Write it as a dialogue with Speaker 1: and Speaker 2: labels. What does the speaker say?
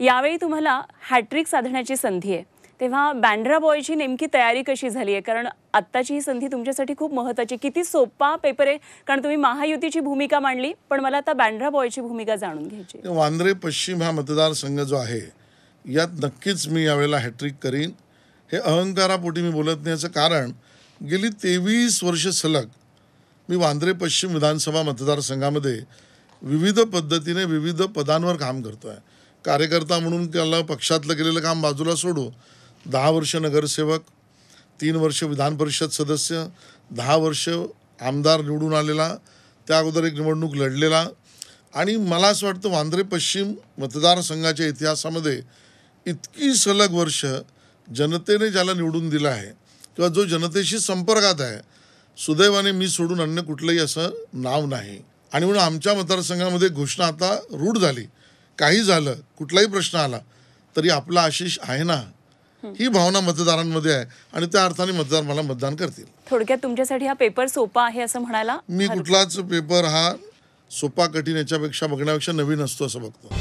Speaker 1: यावेळी तुम्हाला हॅट्रिक साधण्याची संधी आहे तेव्हा बँड्रा बॉयची नेमकी तयारी कशी झाली आहे कारण आत्ताची ही संधी तुमच्यासाठी खूप महत्त्वाची किती सोपा पेपर आहे कारण तुम्ही महायुतीची भूमिका मांडली पण मला आता बँड्रा बॉयची भूमिका जाणून घ्यायची
Speaker 2: वांद्रे पश्चिम हा मतदारसंघ जो आहे यात नक्कीच मी यावेळेला हॅट्रिक करीन हे अहंकारापोटी मी बोलत नाही कारण गेली तेवीस वर्ष सलग मी वांद्रे पश्चिम विधानसभा मतदारसंघामध्ये विविध पद्धतीने विविध पदांवर काम करतो आहे कार्यकर्ता म्हणून त्याला पक्षातलं केलेलं काम बाजूला सोडू दहा वर्ष नगरसेवक तीन वर्ष विधान परिषद सदस्य दहा वर्ष आमदार निवडून आलेला त्या अगोदर एक निवडणूक लढलेला आणि मला असं वाटतं वांद्रे पश्चिम मतदारसंघाच्या इतिहासामध्ये इतकी सलग वर्ष जनतेने ज्याला निवडून दिला आहे किंवा जो जनतेशी संपर्कात आहे सुदैवाने मी सोडून अन्य कुठलंही असं नाव नाही आणि म्हणून आमच्या मतदारसंघामध्ये घोषणा आता रूढ झाली काही झालं कुठलाही प्रश्न आला तरी आपला आशिष आहे ना ही भावना मतदारांमध्ये आहे आणि त्या अर्थाने मतदार मला मतदान करतील
Speaker 1: थोडक्यात तुमच्यासाठी हा पेपर सोपा आहे असं म्हणाला
Speaker 2: मी कुठलाच पेपर हा सोपा कठीण याच्यापेक्षा बघण्यापेक्षा नवीन असतो असं बघतो